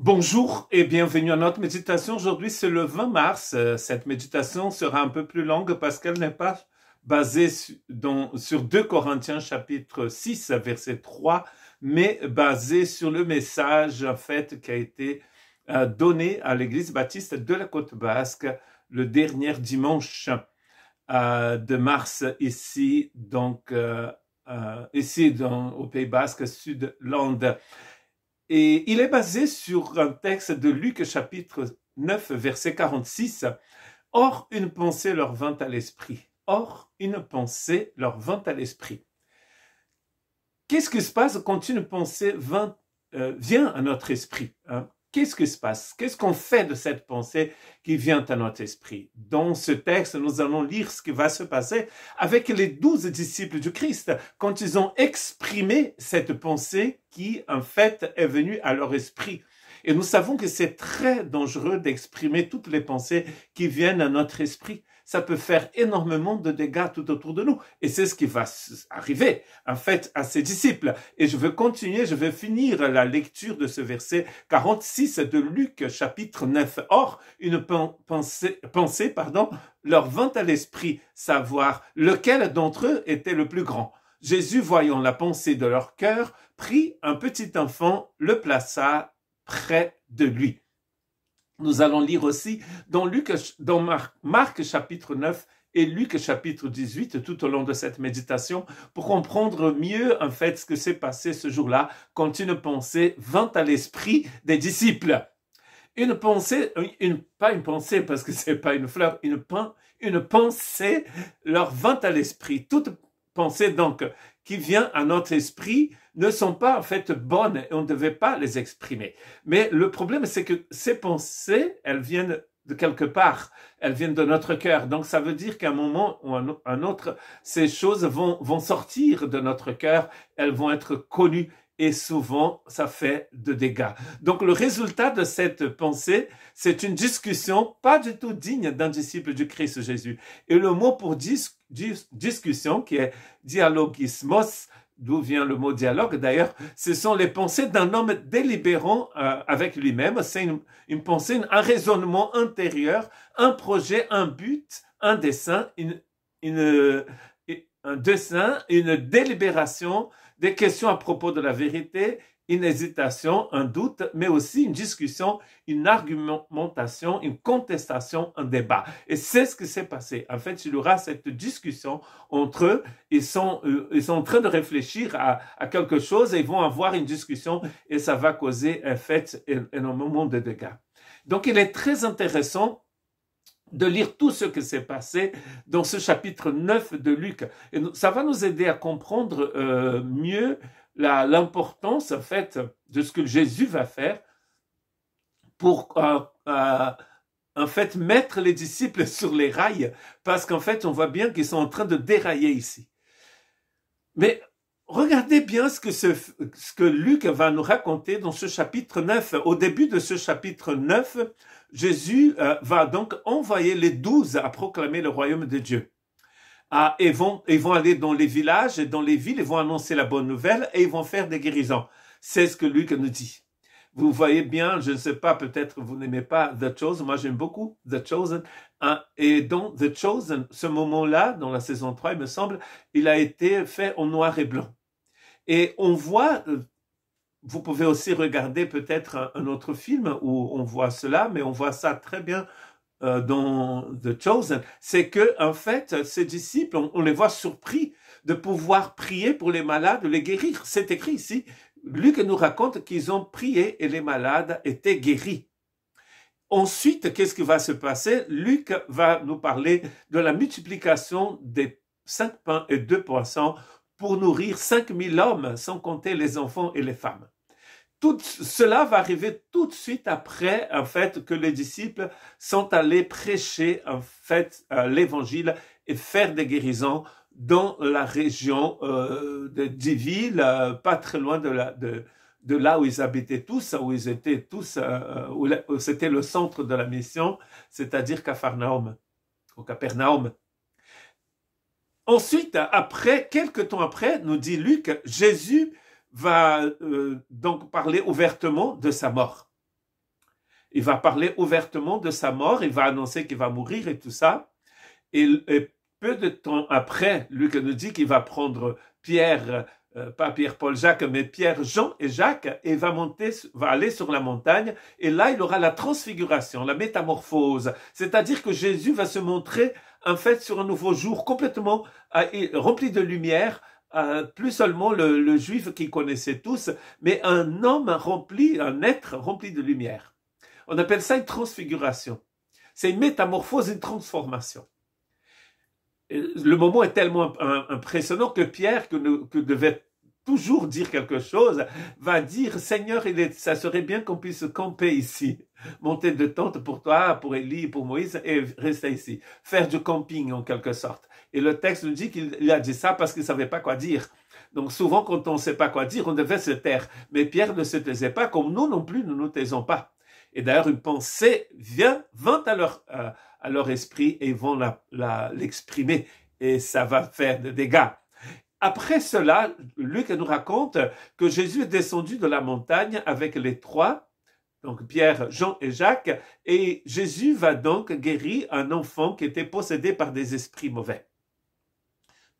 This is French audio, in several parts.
Bonjour et bienvenue à notre méditation. Aujourd'hui, c'est le 20 mars. Euh, cette méditation sera un peu plus longue parce qu'elle n'est pas basée sur 2 Corinthiens chapitre 6, verset 3, mais basée sur le message fait qui a été euh, donné à l'Église baptiste de la Côte Basque le dernier dimanche euh, de mars ici, donc ici dans, au Pays Basque, Sud-Lande. Et il est basé sur un texte de Luc chapitre 9, verset 46. Or, une pensée leur vint à l'esprit. Or, une pensée leur vint à l'esprit. Qu'est-ce qui se passe quand une pensée euh, vient à notre esprit hein? Qu'est-ce qui se passe Qu'est-ce qu'on fait de cette pensée qui vient à notre esprit Dans ce texte, nous allons lire ce qui va se passer avec les douze disciples du Christ quand ils ont exprimé cette pensée qui, en fait, est venue à leur esprit. Et nous savons que c'est très dangereux d'exprimer toutes les pensées qui viennent à notre esprit ça peut faire énormément de dégâts tout autour de nous. Et c'est ce qui va arriver, en fait, à ses disciples. Et je veux continuer, je veux finir la lecture de ce verset 46 de Luc, chapitre 9. Or, une pensée, pensée pardon, leur vint à l'esprit savoir lequel d'entre eux était le plus grand. Jésus, voyant la pensée de leur cœur, prit un petit enfant, le plaça près de lui. Nous allons lire aussi dans, Luc, Marc, chapitre 9 et Luc chapitre 18 tout au long de cette méditation pour comprendre mieux en fait ce que s'est passé ce jour-là quand une pensée vint à l'esprit des disciples. Une pensée, une, pas une pensée parce que n'est pas une fleur, une, une pensée leur vint à l'esprit. Toute pensée donc qui vient à notre esprit ne sont pas en fait bonnes et on ne devait pas les exprimer. Mais le problème, c'est que ces pensées, elles viennent de quelque part, elles viennent de notre cœur. Donc ça veut dire qu'à un moment ou à un autre, ces choses vont, sortir de notre cœur, elles vont être connues et souvent ça fait de dégâts. Donc le résultat de cette pensée, c'est une discussion pas du tout digne d'un disciple du Christ Jésus. Et le mot pour dire discussion qui est dialogismos, d'où vient le mot dialogue. D'ailleurs, ce sont les pensées d'un homme délibérant euh, avec lui-même. C'est une, pensée, un raisonnement intérieur, un projet, un but, un dessin, un dessin, une délibération, des questions à propos de la vérité, une hésitation, un doute, mais aussi une discussion, une argumentation, une contestation, un débat. Et c'est ce qui s'est passé. En fait, il y aura cette discussion entre eux. Ils sont, euh, ils sont en train de réfléchir à, quelque chose et ils vont avoir une discussion et ça va causer, en fait, énormément de dégâts. Donc, il est très intéressant de lire tout ce qui s'est passé dans ce chapitre 9 de Luc. Et ça va nous aider à comprendre euh, mieux l'importance en fait de ce que Jésus va faire pour euh, euh, en fait mettre les disciples sur les rails parce qu'en fait on voit bien qu'ils sont en train de dérailler ici. Mais regardez bien ce que, ce, que Luc va nous raconter dans ce chapitre 9. Au début de ce chapitre 9, Jésus euh, va donc envoyer les douze à proclamer le royaume de Dieu. Ah, et vont, ils vont aller dans les villages et dans les villes, ils vont annoncer la bonne nouvelle et ils vont faire des guérisons. C'est ce que Luc nous dit. Vous voyez bien, je ne sais pas, peut-être vous n'aimez pas The Chosen. Moi, j'aime beaucoup The Chosen. Hein, et dans The Chosen, ce moment-là, dans la saison 3, il me semble, il a été fait en noir et blanc. Et on voit, euh, vous pouvez aussi regarder peut-être un autre film où on voit cela, mais on voit ça très bien euh, dans The Chosen, c'est que en fait, ces disciples, on, les voit surpris de pouvoir prier pour les malades, les guérir. C'est écrit ici. Luc nous raconte qu'ils ont prié et les malades étaient guéris. Ensuite, qu'est-ce qui va se passer Luc va nous parler de la multiplication des cinq pains et deux poissons pour nourrir cinq mille hommes, sans compter les enfants et les femmes cela va arriver tout de suite après, en fait, que les disciples sont allés prêcher, en fait, euh, l'évangile et faire des guérisons dans la région euh, de Diville, euh, pas très loin de, là où ils habitaient tous, où ils étaient tous, où, c'était le centre de la mission, c'est-à-dire au Capernaum. Ensuite, après, quelques temps après, nous dit Luc, Jésus va euh, donc parler ouvertement de sa mort. Il va parler ouvertement de sa mort, il va annoncer qu'il va mourir et tout ça. Et, peu de temps après, Luc nous dit qu'il va prendre Pierre, euh, pas Pierre Paul Jacques, mais Pierre Jean et Jacques, et va monter, va aller sur la montagne. Et là, il aura la transfiguration, la métamorphose. C'est-à-dire que Jésus va se montrer en fait sur un nouveau jour complètement rempli de lumière, euh, plus seulement le, juif qu'ils connaissaient tous, mais un homme rempli, un être rempli de lumière. On appelle ça une transfiguration. C'est une métamorphose, une transformation. Le moment est tellement impressionnant que Pierre, que, devait toujours dire quelque chose, va dire Seigneur, il ça serait bien qu'on puisse camper ici, monter de tente pour toi, pour Élie, pour Moïse et rester ici, faire du camping en quelque sorte. Et le texte nous dit qu'il a dit ça parce qu'il ne savait pas quoi dire. Donc souvent, quand on ne sait pas quoi dire, on devait se taire. Mais Pierre ne se taisait pas, comme nous non plus, nous ne nous taisons pas. Et d'ailleurs, une pensée vient, vint à leur, euh, à leur esprit et ils vont l'exprimer. et ça va faire des dégâts. Après cela, Luc nous raconte que Jésus est descendu de la montagne avec les trois, donc Pierre, Jean et Jacques, et Jésus va donc guérir un enfant qui était possédé par des esprits mauvais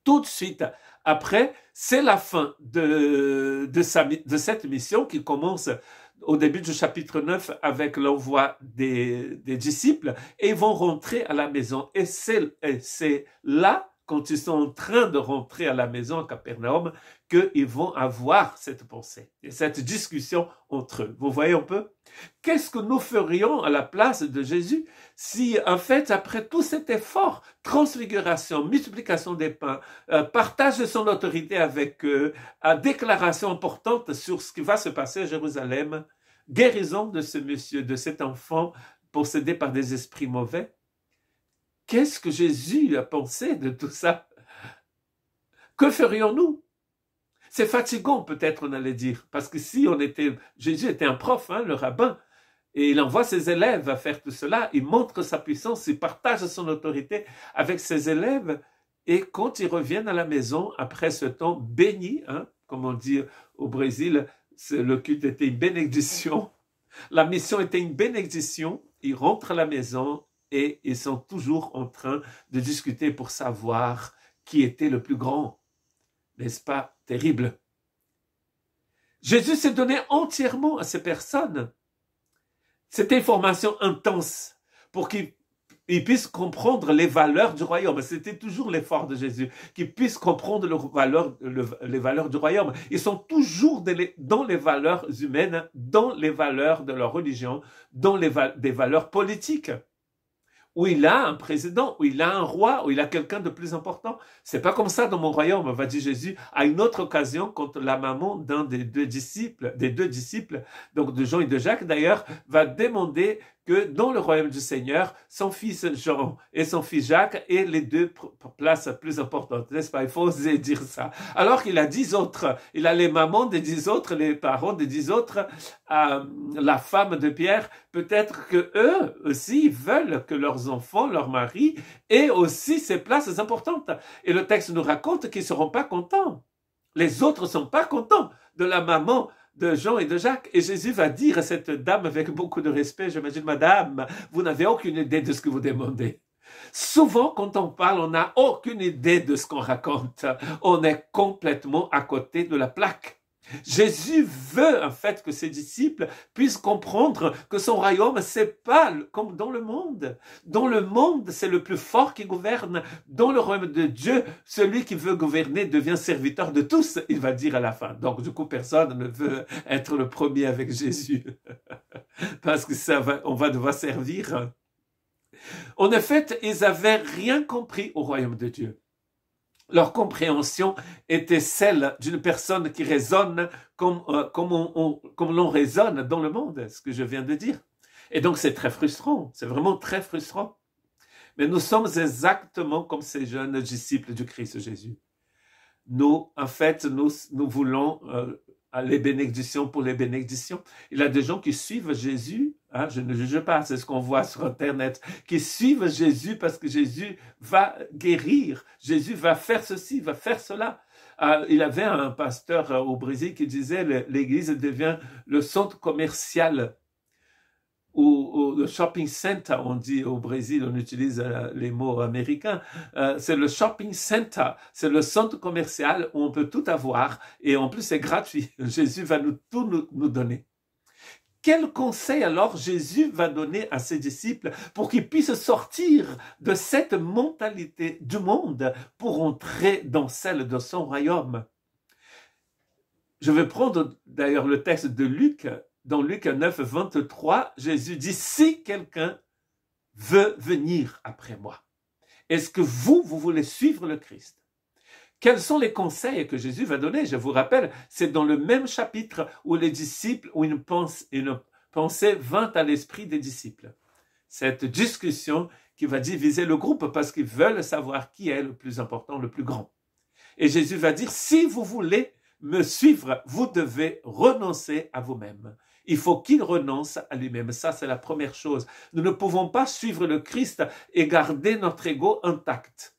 tout de suite après. C'est la fin de, de, sa, de cette mission qui commence au début du chapitre 9 avec l'envoi des, des, disciples et ils vont rentrer à la maison. Et c'est là quand ils sont en train de rentrer à la maison à Capernaum, qu'ils vont avoir cette pensée et cette discussion entre eux. Vous voyez un peu Qu'est-ce que nous ferions à la place de Jésus si, en fait, après tout cet effort, transfiguration, multiplication des pains, euh, partage de son autorité avec eux, déclaration importante sur ce qui va se passer à Jérusalem, guérison de ce monsieur, de cet enfant possédé par des esprits mauvais, Qu'est-ce que Jésus a pensé de tout ça Que ferions-nous C'est fatigant peut-être, on allait dire, parce que si on était, Jésus était un prof, hein, le rabbin, et il envoie ses élèves à faire tout cela, il montre sa puissance, il partage son autorité avec ses élèves, et quand ils reviennent à la maison, après ce temps béni, hein, comme on dit au Brésil, le culte était une bénédiction, la mission était une bénédiction, ils rentrent à la maison et ils sont toujours en train de discuter pour savoir qui était le plus grand. N'est-ce pas terrible Jésus s'est donné entièrement à ces personnes cette information intense pour qu'ils puissent comprendre les valeurs du royaume. C'était toujours l'effort de Jésus, qu'ils puissent comprendre les valeurs, du royaume. Ils sont toujours dans les valeurs humaines, dans les valeurs de leur religion, dans les des valeurs politiques où il a un président, où il a un roi, où il a quelqu'un de plus important. C'est pas comme ça dans mon royaume, va dire Jésus, à une autre occasion, quand la maman d'un des deux disciples, des deux disciples, donc de Jean et de Jacques d'ailleurs, va demander que dans le royaume du Seigneur, son fils Jean et son fils Jacques aient les deux places plus importantes, n'est-ce pas Il faut oser dire ça. Alors qu'il a dix autres, il a les mamans des dix autres, les parents des dix autres, euh, la femme de Pierre, peut-être que eux aussi veulent que leurs enfants, leurs maris aient aussi ces places importantes. Et le texte nous raconte qu'ils seront pas contents. Les autres sont pas contents de la maman de Jean et de Jacques. Et Jésus va dire à cette dame avec beaucoup de respect, j'imagine, Madame, vous n'avez aucune idée de ce que vous demandez. Souvent, quand on parle, on n'a aucune idée de ce qu'on raconte. On est complètement à côté de la plaque. Jésus veut en fait que ses disciples puissent comprendre que son royaume, c'est pas comme dans le monde. Dans le monde, c'est le plus fort qui gouverne. Dans le royaume de Dieu, celui qui veut gouverner devient serviteur de tous, il va dire à la fin. Donc du coup, personne ne veut être le premier avec Jésus. Parce que ça va, on va devoir servir. En effet, ils avaient rien compris au royaume de Dieu leur compréhension était celle d'une personne qui raisonne comme, euh, comme l'on on, raisonne dans le monde, ce que je viens de dire. Et donc c'est très frustrant, c'est vraiment très frustrant. Mais nous sommes exactement comme ces jeunes disciples du Christ Jésus. Nous, en fait, nous, nous voulons euh, les bénédictions pour les bénédictions. Il y a des gens qui suivent Jésus Hein? je ne juge pas, c'est ce qu'on voit sur Internet, qui suivent Jésus parce que Jésus va guérir, Jésus va faire ceci, va faire cela. Il euh, il avait un pasteur euh, au Brésil qui disait l'Église devient le centre commercial ou, le shopping center, on dit au Brésil, on utilise euh, les mots américains, c'est le shopping center, c'est le centre commercial où on peut tout avoir et en plus c'est gratuit. Jésus va nous tout nous donner. Quel conseil alors Jésus va donner à ses disciples pour qu'ils puissent sortir de cette mentalité du monde pour entrer dans celle de son royaume Je vais prendre d'ailleurs le texte de Luc. Dans Luc 9, 23, Jésus dit, si quelqu'un veut venir après moi, est-ce que vous, vous voulez suivre le Christ quels sont les conseils que Jésus va donner Je vous rappelle, c'est dans le même chapitre où les disciples, où une pensée, vint à l'esprit des disciples. Cette discussion qui va diviser le groupe parce qu'ils veulent savoir qui est le plus important, le plus grand. Et Jésus va dire, si vous voulez me suivre, vous devez renoncer à vous-même. Il faut qu'il renonce à lui-même. Ça, c'est la première chose. Nous ne pouvons pas suivre le Christ et garder notre ego intact.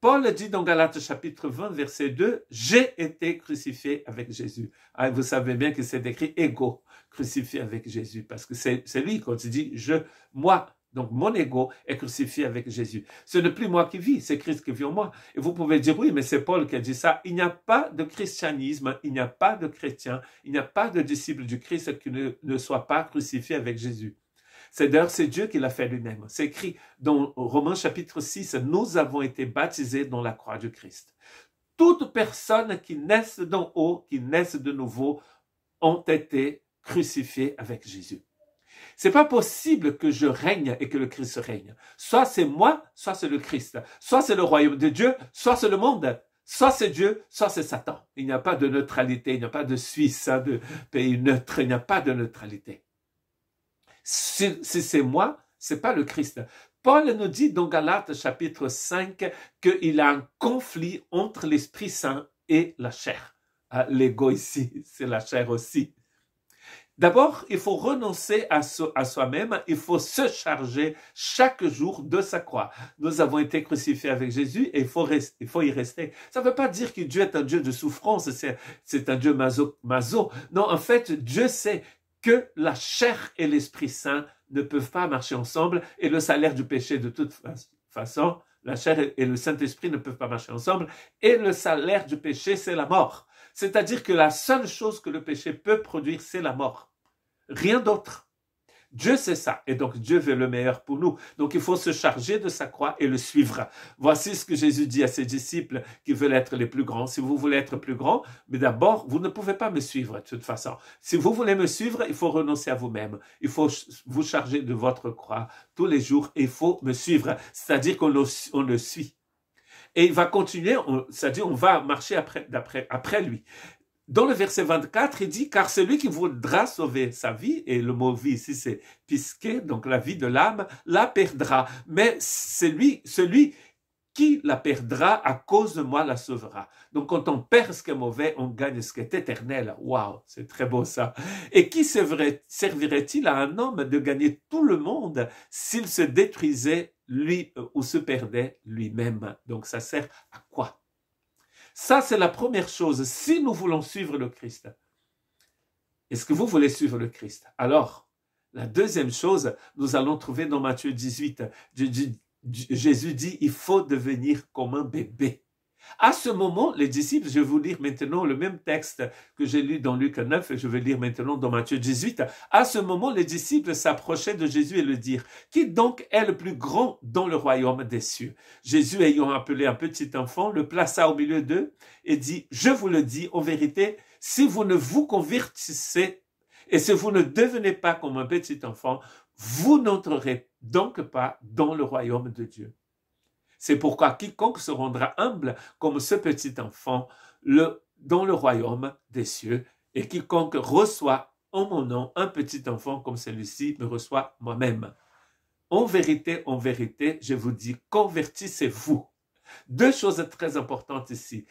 Paul dit dans Galates chapitre 20, verset 2, J'ai été crucifié avec Jésus. Ah, vous savez bien que c'est écrit égo » crucifié avec Jésus, parce que c'est lui quand il dit je, moi. Donc mon ego est crucifié avec Jésus. Ce n'est plus moi qui vis, c'est Christ qui vit en moi. Et vous pouvez dire oui, mais c'est Paul qui a dit ça. Il n'y a pas de christianisme, il n'y a pas de chrétien, il n'y a pas de disciple du Christ qui ne, ne soit pas crucifié avec Jésus. C'est d'ailleurs, c'est Dieu qui l'a fait lui-même. C'est écrit dans Romains chapitre 6, nous avons été baptisés dans la croix du Christ. Toute personne qui naissent d'en haut, qui naissent de nouveau, ont été crucifiées avec Jésus. C'est pas possible que je règne et que le Christ règne. Soit c'est moi, soit c'est le Christ. Soit c'est le royaume de Dieu, soit c'est le monde. Soit c'est Dieu, soit c'est Satan. Il n'y a pas de neutralité, il n'y a pas de Suisse, hein, de pays neutre, il n'y a pas de neutralité. Si, c'est moi, c'est pas le Christ. Paul nous dit dans Galates chapitre 5 qu'il y a un conflit entre l'Esprit Saint et la chair. Ah, l'ego ici, c'est la chair aussi. D'abord, il faut renoncer à, soi-même, il faut se charger chaque jour de sa croix. Nous avons été crucifiés avec Jésus et il faut, y rester. Ça ne veut pas dire que Dieu est un Dieu de souffrance, c'est un Dieu maso, maso. Non, en fait, Dieu sait que la chair et l'Esprit Saint ne peuvent pas marcher ensemble et le salaire du péché de toute façon, la chair et le Saint-Esprit ne peuvent pas marcher ensemble et le salaire du péché, c'est la mort. C'est-à-dire que la seule chose que le péché peut produire, c'est la mort. Rien d'autre. Dieu sait ça. Et donc Dieu veut le meilleur pour nous. Donc il faut se charger de sa croix et le suivre. Voici ce que Jésus dit à ses disciples qui veulent être les plus grands. Si vous voulez être plus grand, mais d'abord, vous ne pouvez pas me suivre de toute façon. Si vous voulez me suivre, il faut renoncer à vous-même. Il faut vous charger de votre croix tous les jours. Et il faut me suivre. C'est-à-dire qu'on le, suit et il va continuer, c'est-à-dire on va marcher après, après lui dans le verset 24, il dit, car celui qui voudra sauver sa vie, et le mot vie ici c'est pisqué, donc la vie de l'âme, la perdra. Mais celui, celui qui la perdra à cause de moi la sauvera. Donc quand on perd ce qui est mauvais, on gagne ce qui est éternel. Waouh, c'est très beau ça. Et qui servirait-il à un homme de gagner tout le monde s'il se détruisait lui euh, ou se perdait lui-même Donc ça sert à quoi ça, c'est la première chose. Si nous voulons suivre le Christ, est-ce que vous voulez suivre le Christ Alors, la deuxième chose, nous allons trouver dans Matthieu 18, Jésus dit, il faut devenir comme un bébé. À ce moment, les disciples, je vais vous lire maintenant le même texte que j'ai lu dans Luc 9 et je vais lire maintenant dans Matthieu 18. À ce moment, les disciples s'approchaient de Jésus et le dirent, Qui donc est le plus grand dans le royaume des cieux Jésus, ayant appelé un petit enfant, le plaça au milieu d'eux et dit, Je vous le dis, en vérité, si vous ne vous convertissez et si vous ne devenez pas comme un petit enfant, vous n'entrerez donc pas dans le royaume de Dieu. C'est pourquoi quiconque se rendra humble comme ce petit enfant le, dans le royaume des cieux, et quiconque reçoit en mon nom un petit enfant comme celui-ci me reçoit moi-même. En vérité, en vérité, je vous dis, convertissez-vous. Deux choses très importantes ici.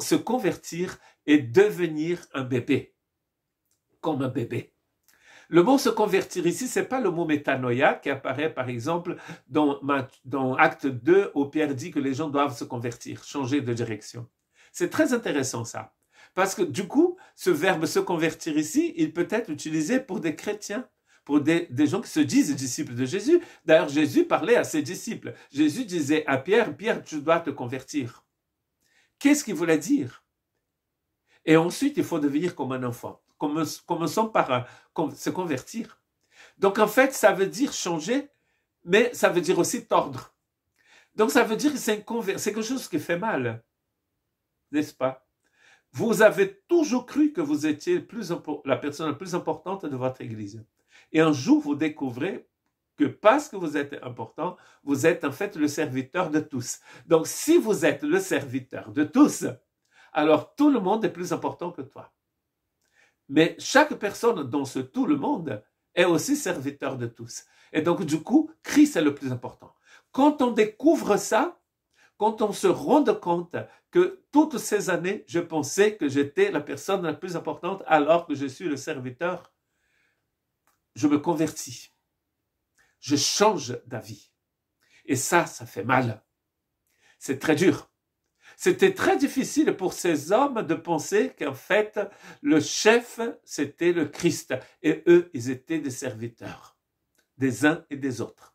Se convertir et devenir un bébé. Comme un bébé. Le mot se convertir ici, c'est pas le mot métanoïa qui apparaît par exemple dans, dans Acte 2 où Pierre dit que les gens doivent se convertir, changer de direction. C'est très intéressant ça. Parce que du coup, ce verbe se convertir ici, il peut être utilisé pour des chrétiens, pour des gens qui se disent disciples de Jésus. D'ailleurs, Jésus parlait à ses disciples. Jésus disait à Pierre, Pierre, tu dois te convertir. Qu'est-ce qu'il voulait dire Et ensuite, il faut devenir comme un enfant commençons par se convertir. Donc en fait, ça veut dire changer, mais ça veut dire aussi tordre. Donc ça veut dire que c'est quelque chose qui fait mal, n'est-ce pas Vous avez toujours cru que vous étiez la personne la plus importante de votre Église. Et un jour, vous découvrez que parce que vous êtes important, vous êtes en fait le serviteur de tous. Donc si vous êtes le serviteur de tous, alors tout le monde est plus important que toi. Mais chaque personne dans ce tout le monde est aussi serviteur de tous. Et donc, du coup, Christ est le plus important. Quand on découvre ça, quand on se rend compte que toutes ces années, je pensais que j'étais la personne la plus importante alors que je suis le serviteur, je me convertis. Je change d'avis. Et ça, ça fait mal. C'est très dur. C'était très difficile pour ces hommes de penser qu'en fait, le chef, c'était le Christ. Et eux, ils étaient des serviteurs, des uns et des autres.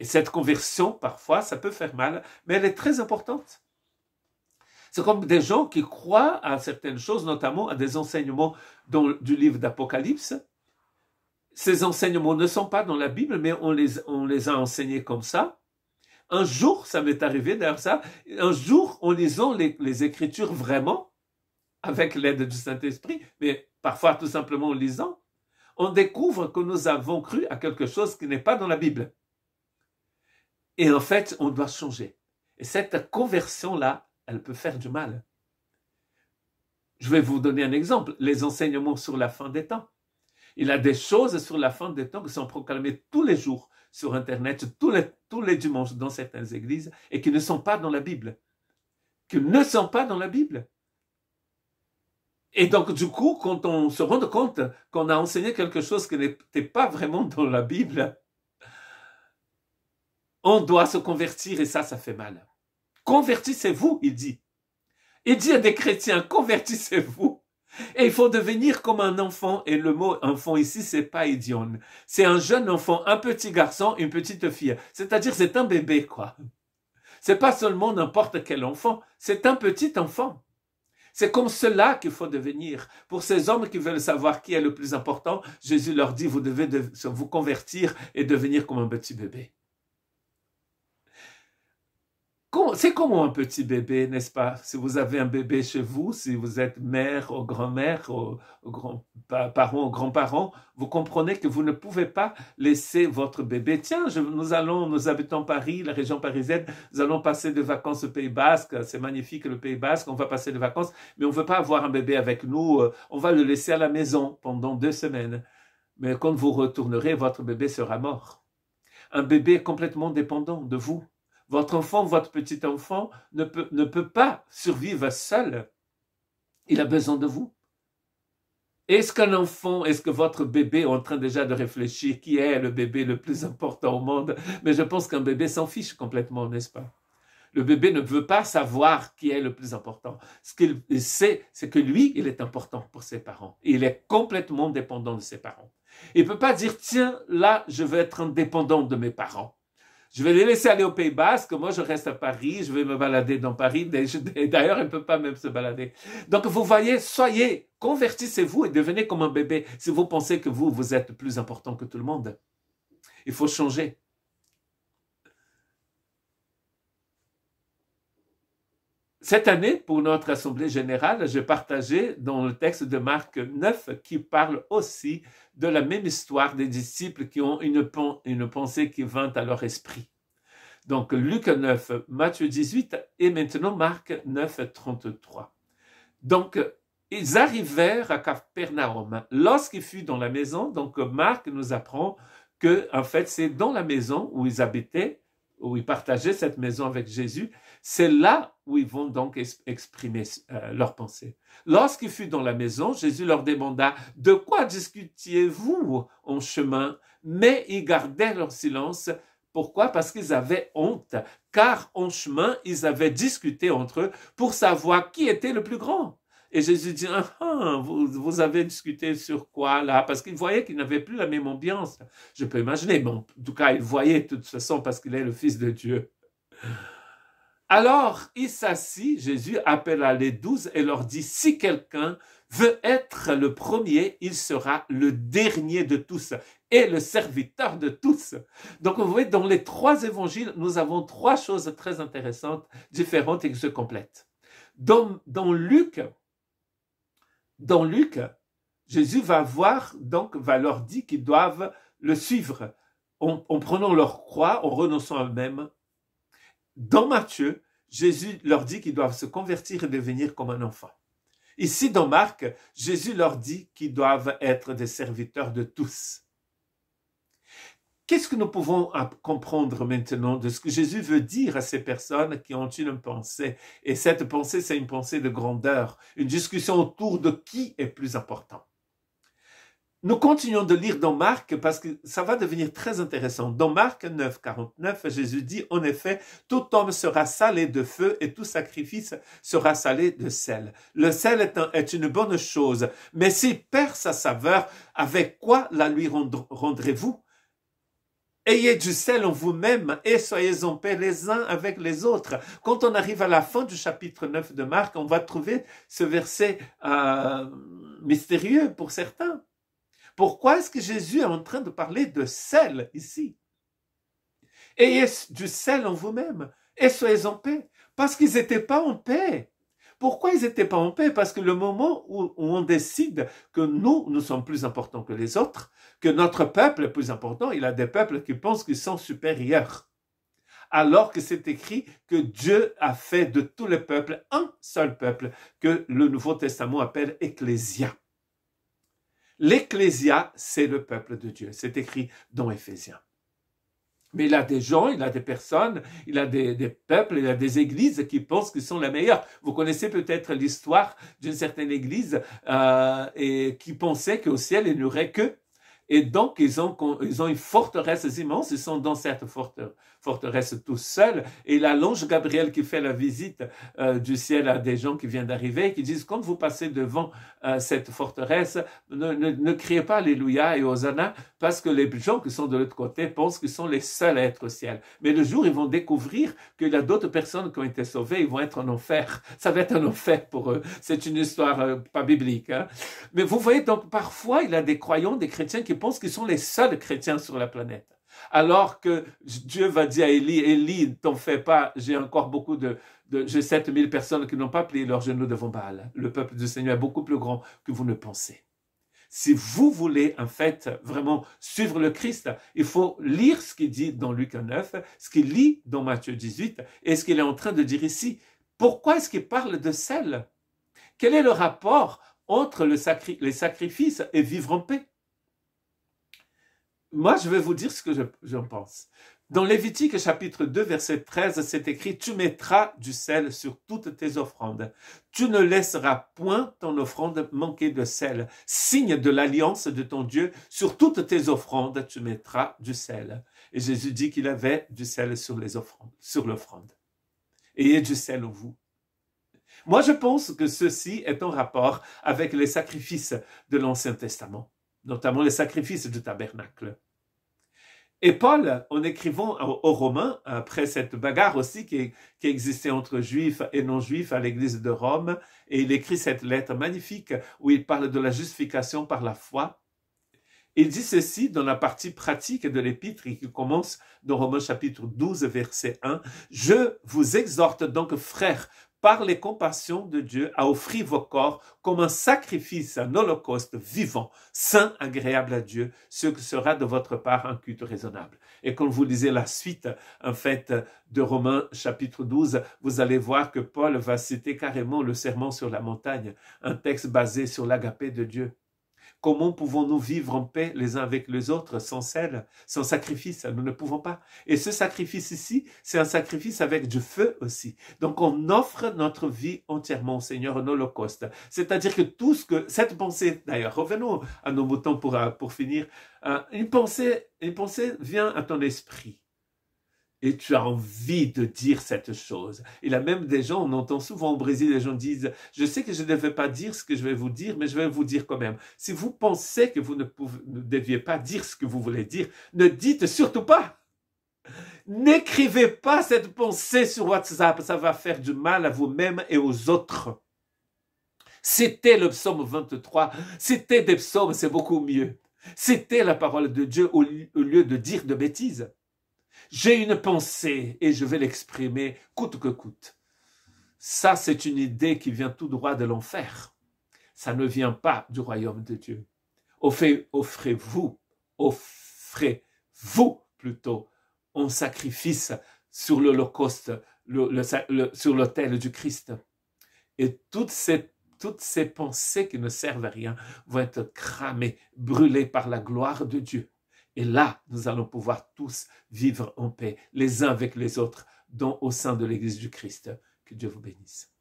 Et cette conversion, parfois, ça peut faire mal, mais elle est très importante. C'est comme des gens qui croient à certaines choses, notamment à des enseignements du livre d'Apocalypse. Ces enseignements ne sont pas dans la Bible, mais on les, on les a enseignés comme ça. Un jour, ça m'est arrivé d'ailleurs ça, un jour, en lisant les, Écritures vraiment, avec l'aide du Saint-Esprit, mais parfois tout simplement en lisant, on découvre que nous avons cru à quelque chose qui n'est pas dans la Bible. Et en fait, on doit changer. Et cette conversion-là, elle peut faire du mal. Je vais vous donner un exemple, les enseignements sur la fin des temps. Il a des choses sur la fin des temps qui sont proclamées tous les jours sur Internet, tous les, tous les dimanches dans certaines églises, et qui ne sont pas dans la Bible. Qui ne sont pas dans la Bible. Et donc, du coup, quand on se rend compte qu'on a enseigné quelque chose qui n'était pas vraiment dans la Bible, on doit se convertir et ça, ça fait mal. Convertissez-vous, il dit. Il dit à des chrétiens, convertissez-vous. Et il faut devenir comme un enfant. Et le mot enfant ici, c'est pas idiot. C'est un jeune enfant, un petit garçon, une petite fille. C'est-à-dire, c'est un bébé, quoi. C'est pas seulement n'importe quel enfant. C'est un petit enfant. C'est comme cela qu'il faut devenir. Pour ces hommes qui veulent savoir qui est le plus important, Jésus leur dit, vous devez vous convertir et devenir comme un petit bébé. c'est comme un petit bébé, n'est-ce pas Si vous avez un bébé chez vous, si vous êtes mère ou grand-mère ou, grand parent ou grand-parent, vous comprenez que vous ne pouvez pas laisser votre bébé. Tiens, nous allons, nous habitons Paris, la région parisienne, nous allons passer des vacances au Pays Basque. C'est magnifique le Pays Basque, on va passer des vacances, mais on ne veut pas avoir un bébé avec nous. Euh, on va le laisser à la maison pendant deux semaines. Mais quand vous retournerez, votre bébé sera mort. Un bébé complètement dépendant de vous. Votre enfant, votre petit enfant ne peut, ne peut pas survivre seul. Il a besoin de vous. Est-ce qu'un enfant, est-ce que votre bébé est en train déjà de réfléchir qui est le bébé le plus important au monde Mais je pense qu'un bébé s'en fiche complètement, n'est-ce pas Le bébé ne veut pas savoir qui est le plus important. Ce qu'il sait, c'est que lui, il est important pour ses parents. Il est complètement dépendant de ses parents. Il ne peut pas dire, tiens, là, je veux être indépendant de mes parents. Je vais les laisser aller au Pays Basque. Moi, je reste à Paris. Je vais me balader dans Paris. d'ailleurs, elle ne peut pas même se balader. Donc, vous voyez, soyez, convertissez-vous et devenez comme un bébé. Si vous pensez que vous, vous êtes plus important que tout le monde, il faut changer. Cette année, pour notre Assemblée générale, j'ai partagé dans le texte de Marc 9 qui parle aussi de la même histoire des disciples qui ont une, pensée qui vint à leur esprit. Donc Luc 9, Matthieu 18 et maintenant Marc 9, 33. Donc ils arrivèrent à Capernaum. Lorsqu'il fut dans la maison, donc Marc nous apprend que en fait c'est dans la maison où ils habitaient où ils partageaient cette maison avec Jésus, c'est là où ils vont donc exprimer euh, leurs pensées. Lorsqu'il fut dans la maison, Jésus leur demanda, De quoi discutiez-vous en chemin Mais ils gardaient leur silence. Pourquoi Parce qu'ils avaient honte, car en chemin, ils avaient discuté entre eux pour savoir qui était le plus grand. Et Jésus dit, ah, ah, vous, vous, avez discuté sur quoi là Parce qu'il voyait qu'il n'avait plus la même ambiance. Je peux imaginer, mais en tout cas, il voyait de toute façon parce qu'il est le Fils de Dieu. Alors, il s'assit, Jésus appela les douze et leur dit, si quelqu'un veut être le premier, il sera le dernier de tous et le serviteur de tous. Donc, vous voyez, dans les trois évangiles, nous avons trois choses très intéressantes, différentes et qui se complètent. Dans, dans Luc, dans Luc, Jésus va voir, donc va leur dire qu'ils doivent le suivre en, en, prenant leur croix, en renonçant à eux-mêmes. Dans Matthieu, Jésus leur dit qu'ils doivent se convertir et devenir comme un enfant. Ici, dans Marc, Jésus leur dit qu'ils doivent être des serviteurs de tous. Qu'est-ce que nous pouvons comprendre maintenant de ce que Jésus veut dire à ces personnes qui ont une pensée Et cette pensée, c'est une pensée de grandeur, une discussion autour de qui est plus important. Nous continuons de lire dans Marc parce que ça va devenir très intéressant. Dans Marc 9, 49, Jésus dit, en effet, tout homme sera salé de feu et tout sacrifice sera salé de sel. Le sel est, une bonne chose, mais s'il perd sa saveur, avec quoi la lui rendrez-vous Ayez du sel en vous-même et soyez en paix les uns avec les autres. Quand on arrive à la fin du chapitre 9 de Marc, on va trouver ce verset euh, mystérieux pour certains. Pourquoi est-ce que Jésus est en train de parler de sel ici Ayez du sel en vous-même et soyez en paix. Parce qu'ils n'étaient pas en paix. Pourquoi ils n'étaient pas en paix Parce que le moment où, on décide que nous, nous sommes plus importants que les autres, que notre peuple, plus important, il a des peuples qui pensent qu'ils sont supérieurs. Alors que c'est écrit que Dieu a fait de tous les peuples un seul peuple, que le Nouveau Testament appelle Ecclésia. L'Ecclésia, c'est le peuple de Dieu. C'est écrit dans Éphésiens. Mais il a des gens, il a des personnes, il a des, peuples, il a des églises qui pensent qu'ils sont les meilleurs. Vous connaissez peut-être l'histoire d'une certaine église euh, et qui pensait qu'au ciel, il n'y aurait que et donc, ils ont, ils ont une forteresse immense, ils sont dans cette forteresse forteresse tout seul. Et la l'ange Gabriel qui fait la visite euh, du ciel à des gens qui viennent d'arriver, et qui disent, quand vous passez devant euh, cette forteresse, ne, ne, criez pas Alléluia et Hosanna, parce que les gens qui sont de l'autre côté pensent qu'ils sont les seuls à être au ciel. Mais le jour, ils vont découvrir qu'il y a d'autres personnes qui ont été sauvées, ils vont être en enfer. Ça va être un enfer pour eux. C'est une histoire euh, pas biblique. Hein. Mais vous voyez, donc parfois, il y a des croyants, des chrétiens qui pensent qu'ils sont les seuls chrétiens sur la planète. Alors que Dieu va dire à Élie, Élie, t'en fais pas, j'ai encore beaucoup de, de j'ai 7000 personnes qui n'ont pas plié leurs genoux devant Baal. Le peuple du Seigneur est beaucoup plus grand que vous ne pensez. Si vous voulez, en fait, vraiment suivre le Christ, il faut lire ce qu'il dit dans Luc 9, ce qu'il lit dans Matthieu 18 et ce qu'il est en train de dire ici. Pourquoi est-ce qu'il parle de sel Quel est le rapport entre les sacrifices et vivre en paix moi, je vais vous dire ce que j'en pense. Dans Lévitique chapitre 2, verset 13, c'est écrit, Tu mettras du sel sur toutes tes offrandes. Tu ne laisseras point ton offrande manquer de sel. Signe de l'alliance de ton Dieu, sur toutes tes offrandes, tu mettras du sel. Et Jésus dit qu'il avait du sel sur les offrandes, sur l'offrande. Ayez du sel en vous. Moi, je pense que ceci est en rapport avec les sacrifices de l'Ancien Testament, notamment les sacrifices du tabernacle. Et Paul, en écrivant aux Romains, après cette bagarre aussi qui, existait entre juifs et non-juifs à l'église de Rome, et il écrit cette lettre magnifique où il parle de la justification par la foi. Il dit ceci dans la partie pratique de l'épître qui commence dans Romains chapitre 12, verset 1. Je vous exhorte donc, frères, par les compassions de Dieu, à offrir vos corps comme un sacrifice, un holocauste vivant, saint, agréable à Dieu, ce que sera de votre part un culte raisonnable. Et quand vous lisez la suite, en fait, de Romains chapitre 12, vous allez voir que Paul va citer carrément le serment sur la montagne, un texte basé sur l'agapé de Dieu. Comment pouvons-nous vivre en paix les uns avec les autres sans celle, sans sacrifice Nous ne pouvons pas. Et ce sacrifice ici, c'est un sacrifice avec du feu aussi. Donc on offre notre vie entièrement au Seigneur en holocauste. C'est-à-dire que tout ce que cette pensée, d'ailleurs, revenons à nos moutons pour euh, pour finir. Euh, une pensée, une pensée vient à ton esprit et tu as envie de dire cette chose. Et a même des gens, on entend souvent au Brésil, les gens disent, je sais que je ne vais pas dire ce que je vais vous dire, mais je vais vous dire quand même. Si vous pensez que vous ne, ne deviez pas dire ce que vous voulez dire, ne dites surtout pas. N'écrivez pas cette pensée sur WhatsApp, ça va faire du mal à vous-même et aux autres. C'était le psaume 23, c'était des psaumes, c'est beaucoup mieux. C'était la parole de Dieu au lieu de dire de bêtises. J'ai une pensée et je vais l'exprimer coûte que coûte. Ça, c'est une idée qui vient tout droit de l'enfer. Ça ne vient pas du royaume de Dieu. Offrez-vous, offrez-vous plutôt, en sacrifice sur l'Holocauste, le, sur l'autel du Christ. Et toutes ces, toutes ces pensées qui ne servent à rien vont être cramées, brûlées par la gloire de Dieu. Et là, nous allons pouvoir tous vivre en paix, les uns avec les autres, dont au sein de l'Église du Christ. Que Dieu vous bénisse.